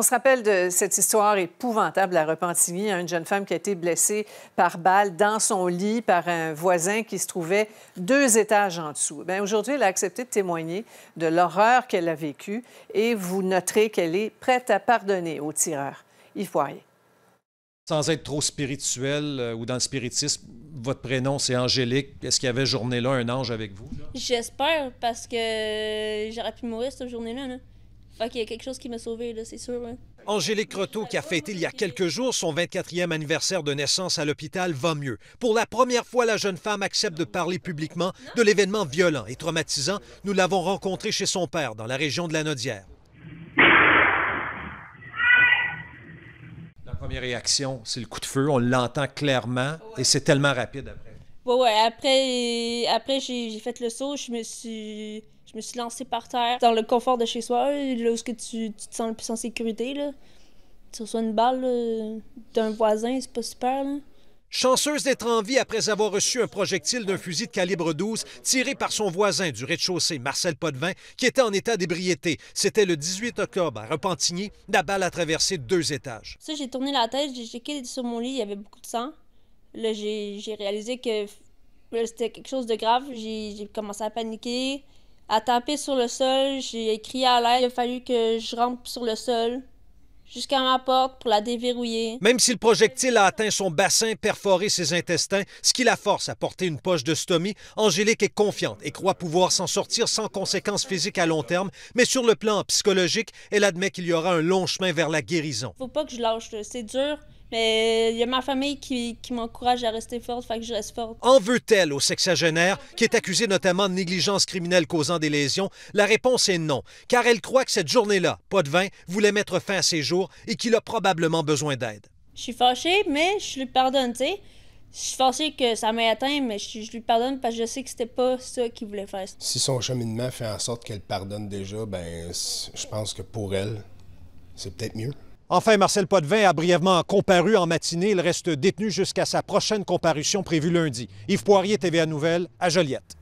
on se rappelle de cette histoire épouvantable à Repentigny, hein, une jeune femme qui a été blessée par balle dans son lit par un voisin qui se trouvait deux étages en dessous. Bien, aujourd'hui, elle a accepté de témoigner de l'horreur qu'elle a vécue et vous noterez qu'elle est prête à pardonner au tireur. Yves Poirier. Sans être trop spirituel euh, ou dans le spiritisme, votre prénom c'est Angélique. Est-ce qu'il y avait journée-là un ange avec vous? J'espère parce que euh, j'aurais pu mourir cette journée-là. Là. Ok, quelque chose qui m'a sauvé, là, c'est sûr. Hein. Angélique Croteau, qui a fêté il y a quelques jours son 24e anniversaire de naissance à l'hôpital, va mieux. Pour la première fois, la jeune femme accepte de parler publiquement de l'événement violent et traumatisant. Nous l'avons rencontré chez son père, dans la région de la Nodière. La première réaction, c'est le coup de feu. On l'entend clairement et c'est tellement rapide après après, après j'ai fait le saut, je me suis. Je me suis lancée par terre dans le confort de chez soi, là où tu, te sens le plus en sécurité. Là. Tu reçois une balle euh, d'un voisin, c'est pas super. Chanceuse d'être en vie après avoir reçu un projectile d'un fusil de calibre 12 tiré par son voisin du rez-de-chaussée, Marcel Potvin, qui était en état d'ébriété. C'était le 18 octobre à Repentigny. La balle a traversé deux étages. Ça, j'ai tourné la tête, j'ai checké sur mon lit, il y avait beaucoup de sang. Là, j'ai réalisé que c'était quelque chose de grave. J'ai commencé à paniquer, à taper sur le sol. J'ai crié à l'aide. Il a fallu que je rampe sur le sol jusqu'à ma porte pour la déverrouiller. Même si le projectile a atteint son bassin, perforé ses intestins, ce qui la force à porter une poche de stomie, Angélique est confiante et croit pouvoir s'en sortir sans conséquences physiques à long terme, mais sur le plan psychologique, elle admet qu'il y aura un long chemin vers la guérison. Faut pas que je lâche, c'est dur. Mais il y a ma famille qui, m'encourage à rester forte, fait que je reste forte. En veut-elle au sexagénaire, qui est accusé notamment de négligence criminelle causant des lésions? La réponse est non, car elle croit que cette journée-là, pas de vin, voulait mettre fin à ses jours et qu'il a probablement besoin d'aide. Je suis fâchée, mais je lui pardonne, tu sais. Je suis fâchée que ça m'ait atteint, mais je, lui pardonne parce que je sais que c'était pas ça qu'il voulait faire. Si son cheminement fait en sorte qu'elle pardonne déjà, ben je pense que pour elle, c'est peut-être mieux. Enfin, Marcel Potvin a brièvement comparu en matinée. Il reste détenu jusqu'à sa prochaine comparution prévue lundi. Yves Poirier, TVA Nouvelle, à Joliette.